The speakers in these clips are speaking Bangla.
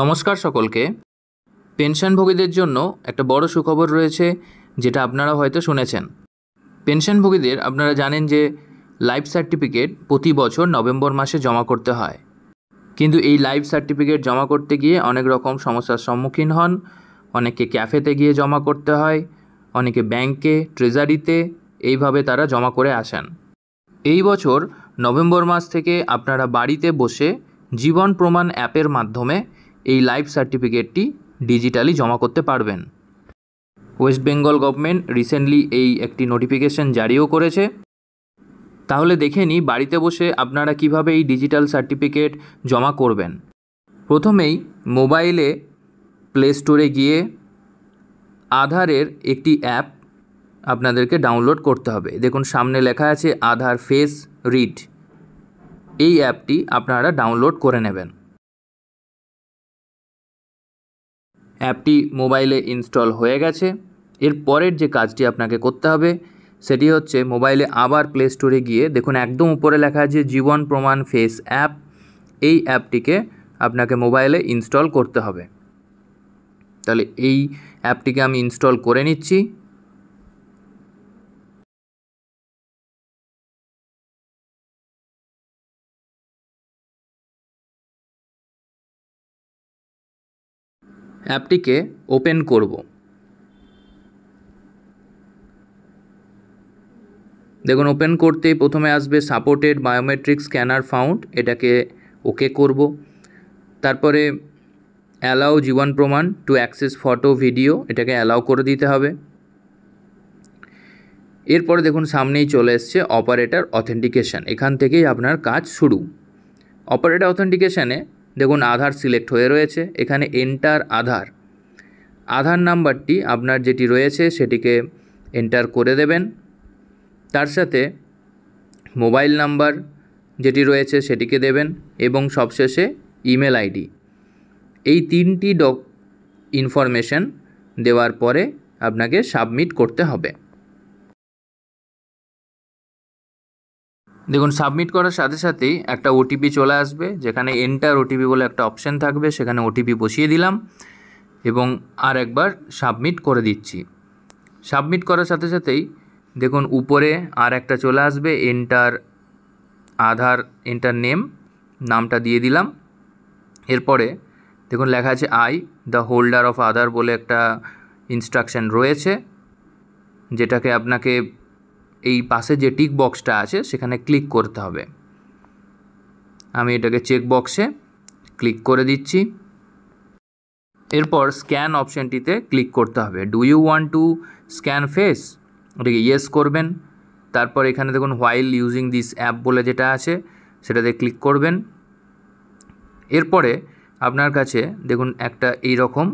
নমস্কার সকলকে পেনশনভোগীদের জন্য একটা বড় সুখবর রয়েছে যেটা আপনারা হয়তো শুনেছেন পেনশনভোগীদের আপনারা জানেন যে লাইফ সার্টিফিকেট প্রতি বছর নভেম্বর মাসে জমা করতে হয় কিন্তু এই লাইফ সার্টিফিকেট জমা করতে গিয়ে অনেক রকম সমস্যার সম্মুখীন হন অনেকে ক্যাফেতে গিয়ে জমা করতে হয় অনেকে ব্যাংকে ট্রেজারিতে এইভাবে তারা জমা করে আসেন এই বছর নভেম্বর মাস থেকে আপনারা বাড়িতে বসে জীবন প্রমাণ অ্যাপের মাধ্যমে এই লাইফ সার্টিফিকেটটি ডিজিটালি জমা করতে পারবেন ওয়েস্ট বেঙ্গল গভর্নমেন্ট রিসেন্টলি এই একটি নোটিফিকেশন জারিও করেছে তাহলে দেখে নিই বাড়িতে বসে আপনারা কিভাবে এই ডিজিটাল সার্টিফিকেট জমা করবেন প্রথমেই মোবাইলে প্লে স্টোরে গিয়ে আধারের একটি অ্যাপ আপনাদেরকে ডাউনলোড করতে হবে দেখুন সামনে লেখা আছে আধার ফেস রিড এই অ্যাপটি আপনারা ডাউনলোড করে নেবেন অ্যাপটি মোবাইলে ইনস্টল হয়ে গেছে এর পরের যে কাজটি আপনাকে করতে হবে সেটি হচ্ছে মোবাইলে আবার প্লে স্টোরে গিয়ে দেখুন একদম উপরে লেখা আছে জীবন প্রমাণ ফেস অ্যাপ এই অ্যাপটিকে আপনাকে মোবাইলে ইনস্টল করতে হবে তাহলে এই অ্যাপটিকে আমি ইনস্টল করে নিচ্ছি অ্যাপটিকে ওপেন করব দেখুন ওপেন করতে প্রথমে আসবে সাপোর্টেড বায়োমেট্রিক স্ক্যানার ফাউন্ড এটাকে ওকে করব তারপরে allow Jeevan Pramaan to access photo video এটাকে অ্যালাউ করে দিতে হবে এরপরে দেখুন সামনেই চলে এসছে অপারেটার অথেন্টিকেশান এখান থেকেই আপনার কাজ শুরু অপারেটার অথেন্টিকেশানে দেখুন আধার সিলেক্ট হয়ে রয়েছে এখানে এন্টার আধার আধার নাম্বারটি আপনার যেটি রয়েছে সেটিকে এন্টার করে দেবেন তার সাথে মোবাইল নাম্বার যেটি রয়েছে সেটিকে দেবেন এবং সবশেষে ইমেল আইডি এই তিনটি ডক ইনফরমেশন দেওয়ার পরে আপনাকে সাবমিট করতে হবে দেখুন সাবমিট করার সাথে সাথেই একটা ওটিপি চলে আসবে যেখানে এন্টার ওটিপি বলে একটা অপশান থাকবে সেখানে ওটিপি বসিয়ে দিলাম এবং আর একবার সাবমিট করে দিচ্ছি সাবমিট করার সাথে সাথেই দেখুন উপরে আর একটা চলে আসবে এন্টার আধার এন্টার নেম নামটা দিয়ে দিলাম এরপরে দেখুন লেখা আছে I the holder of Aadhaar বলে একটা ইনস্ট্রাকশান রয়েছে যেটাকে আপনাকে এই পাশে যে টিক বক্সটা আছে সেখানে ক্লিক করতে হবে আমি এটাকে চেক বক্সে ক্লিক করে দিচ্ছি এরপর স্ক্যান অপশানটিতে ক্লিক করতে হবে do you want to scan face ওটাকে ইয়েস করবেন তারপর এখানে দেখুন হোয়াইল ইউজিং দিস অ্যাপ বলে যেটা আছে সেটাতে ক্লিক করবেন এরপরে আপনার কাছে দেখুন একটা এই রকম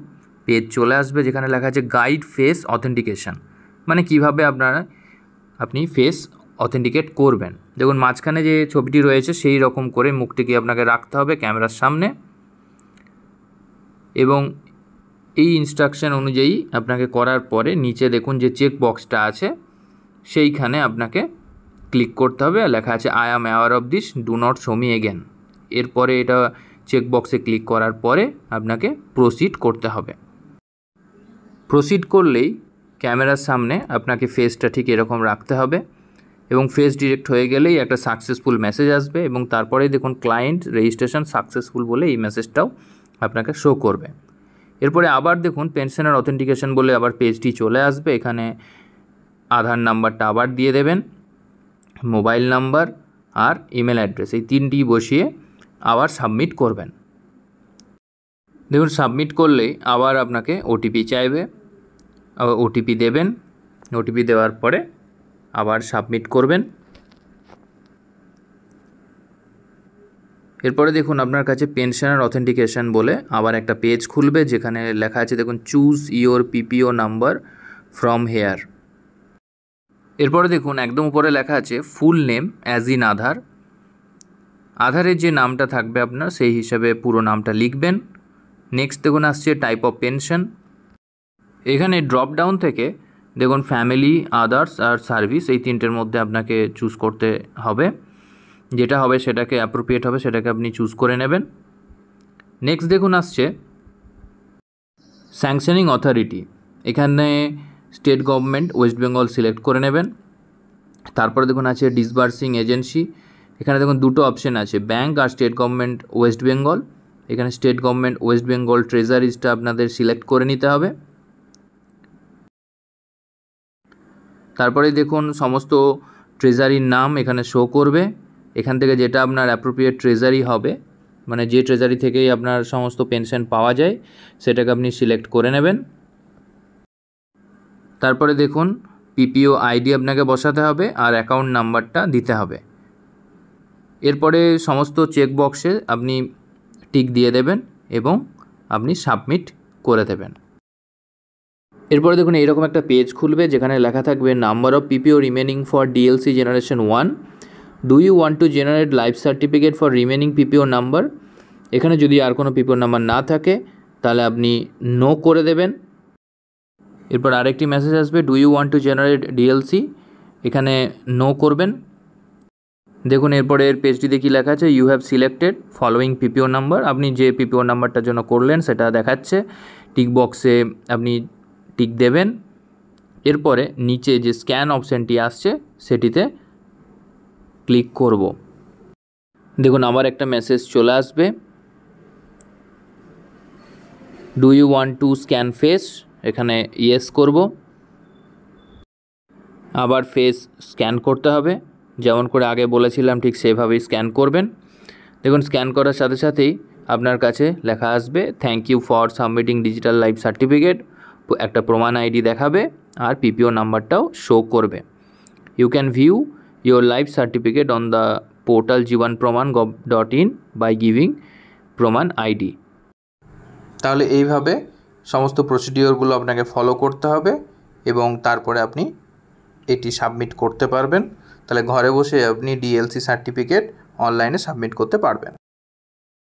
পেজ চলে আসবে যেখানে লেখা আছে গাইড ফেস অথেন্টিকেশান মানে কিভাবে আপনারা আপনি ফেস অথেন্টিকেট করবেন দেখুন মাঝখানে যে ছবিটি রয়েছে সেই রকম করে মুখটিকে আপনাকে রাখতে হবে ক্যামেরার সামনে এবং এই ইনস্ট্রাকশান অনুযায়ী আপনাকে করার পরে নিচে দেখুন যে চেক বক্সটা আছে সেইখানে আপনাকে ক্লিক করতে হবে লেখা আছে I am aware of this do not show me again এরপরে এটা চেক বক্সে ক্লিক করার পরে আপনাকে প্রসিড করতে হবে প্রসিড করলেই ক্যামেরার সামনে আপনাকে ফেসটা ঠিক এরকম রাখতে হবে এবং ফেস ডিরেক্ট হয়ে গেলেই একটা সাকসেসফুল মেসেজ আসবে এবং তারপরেই দেখুন ক্লায়েন্ট রেজিস্ট্রেশন সাকসেসফুল বলে এই মেসেজটাও আপনাকে শো করবে এরপরে আবার দেখুন পেনশনের অথেন্টিকেশন বলে আবার পেজটি চলে আসবে এখানে আধার নাম্বারটা আবার দিয়ে দেবেন মোবাইল নাম্বার আর ইমেল অ্যাড্রেস এই তিনটি বসিয়ে আবার সাবমিট করবেন দেখুন সাবমিট করলেই আবার আপনাকে ওটিপি চাইবে আবার ওটিপি দেবেন ওটিপি দেওয়ার পরে আবার সাবমিট করবেন এরপরে দেখুন আপনার কাছে পেনশনার অথেন্টিকেশন বলে আবার একটা পেজ খুলবে যেখানে লেখা আছে দেখুন choose your PPO number from here এরপরে দেখুন একদম উপরে লেখা আছে full name as in Aadhaar আধারের যে নামটা থাকবে আপনার সেই হিসাবে পুরো নামটা লিখবেন নেক্সট দেখুন আসছে টাইপ অফ পেনশন এখানে ড্রপ ডাউন থেকে দেখুন ফ্যামিলি আদার্স আর সার্ভিস এই তিনটের মধ্যে আপনাকে চুজ করতে হবে যেটা হবে সেটাকে অ্যাপ্রোপ্রিয়েট হবে সেটাকে আপনি চুজ করে নেবেন নেক্সট দেখুন আসছে স্যাংশনিং অথরিটি এখানে state government West Bengal select করে নেবেন তারপরে দেখুন আছে ডিসবার্সিং এজেন্সি এখানে দেখুন দুটো অপশন আছে ব্যাঙ্ক আর স্টেট গভর্নমেন্ট ওয়েস্ট বেঙ্গল এখানে স্টেট গভর্নমেন্ট ওয়েস্ট বেঙ্গল ট্রেজারিজটা আপনাদের সিলেক্ট করে নিতে হবে তারপরে দেখুন সমস্ত ট্রেজারির নাম এখানে শো করবে এখান থেকে যেটা আপনার অ্যাপ্রোপ্রিয়েট ট্রেজারি হবে মানে যে ট্রেজারি থেকেই আপনার সমস্ত পেনশন পাওয়া যায় সেটাকে আপনি সিলেক্ট করে নেবেন তারপরে দেখুন পিপিও আইডি আপনাকে বসাতে হবে আর অ্যাকাউন্ট নাম্বারটা দিতে হবে এরপরে সমস্ত চেকবক্সে আপনি টিক দিয়ে দেবেন এবং আপনি সাবমিট করে দেবেন এরপরে দেখুন এইরকম একটা পেজ খুলবে যেখানে লেখা থাকবে number of PPO remaining for DLC generation one do you want to generate life certificate for remaining PPO number এখানে যদি আর কোনো পিপিও নাম্বার না থাকে তাহলে আপনি নো করে দেবেন এরপর আরেকটি মেসেজ আসবে do you want to generate DLC এখানে নো করবেন দেখুন এরপরে এর পেজটিতে কী লেখা আছে you have selected following PPO number আপনি যে পিপিও নাম্বারটার জন্য করলেন সেটা দেখাচ্ছে টিক বক্সে আপনি টিক দেবেন এরপরে নিচে যে স্ক্যান অপশানটি আসছে সেটিতে ক্লিক করব দেখুন আবার একটা মেসেজ চলে আসবে do you want to scan face এখানে ইয়েস করব আবার ফেস স্ক্যান করতে হবে যেমন করে আগে বলেছিলাম ঠিক সেভাবেই স্ক্যান করবেন দেখুন স্ক্যান করার সাথে সাথেই আপনার কাছে লেখা আসবে thank you for submitting digital life certificate একটা প্রমাণ আইডি দেখাবে আর পিপিও নাম্বারটাও শো করবে you can view your life certificate on the portal Jeevan Pramaan gov dot in by giving Pramaan ID তাহলে এইভাবে সমস্ত প্রসিডিওরগুলো আপনাকে ফলো করতে হবে এবং তারপরে আপনি এটি সাবমিট করতে পারবেন তাহলে ঘরে বসে আপনি ডিএলসি সার্টিফিকেট অনলাইনে সাবমিট করতে পারবেন